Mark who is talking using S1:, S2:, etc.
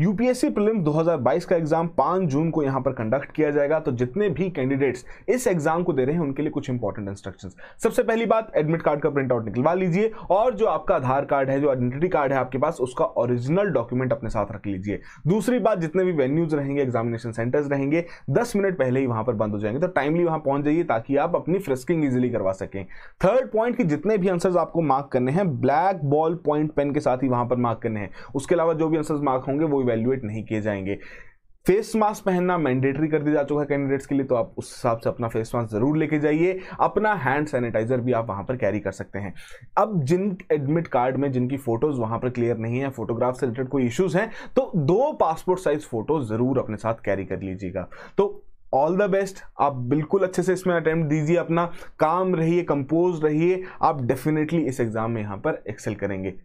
S1: UPSC prelim 2022 का exam 5 जून को यहां पर कंडक्ट किया जाएगा तो जितने भी कैंडिडेट्स इस एग्जाम को दे रहे हैं उनके लिए कुछ इंपॉर्टेंट इंस्ट्रक्शन सबसे पहली बात एडमिट कार्ड का प्रिंट आउट निकलवा लीजिए और जो आपका आधार कार्ड है जो आइडेंटिटी कार्ड है आपके पास उसका ओरिजिनल डॉक्यूमेंट अपने साथ रख लीजिए दूसरी बात जितने भी वेन्यूज रहेंगे एग्जामिनेशन सेंटर्स रहेंगे दस मिनट पहले ही वहां पर बंद हो जाएंगे तो टाइमली वहां पहुंच जाइए ताकि आप अपनी फ्रिस्किंग इजिली करवा सकें थर्ड पॉइंट की जितने भी आंसर आपको मार्क करने हैं ब्लैक बॉल पॉइंट पेन के साथ ही वहां पर मार्क करने हैं उसके अलावा जो भी आंसर मार्क होंगे वो इवेल्युएट नहीं किए जाएंगे फेस मास्क पहनना मैंडेटरी कर दिया जा चुका है कैंडिडेट्स के लिए तो आप उस हिसाब से अपना फेस मास्क जरूर लेके जाइए अपना हैंड सैनिटाइजर भी आप वहां पर कैरी कर सकते हैं अब जिन एडमिट कार्ड में जिनकी फोटोज वहां पर क्लियर नहीं है फोटोग्राफ से रिलेटेड कोई इश्यूज हैं तो दो पासपोर्ट साइज फोटो जरूर अपने साथ कैरी कर लीजिएगा तो ऑल द बेस्ट आप बिल्कुल अच्छे से इसमें अटेम्प्ट दीजिए अपना काम रहिए कंपोज रहिए आप डेफिनेटली इस एग्ज़ाम में यहाँ पर एक्सेल करेंगे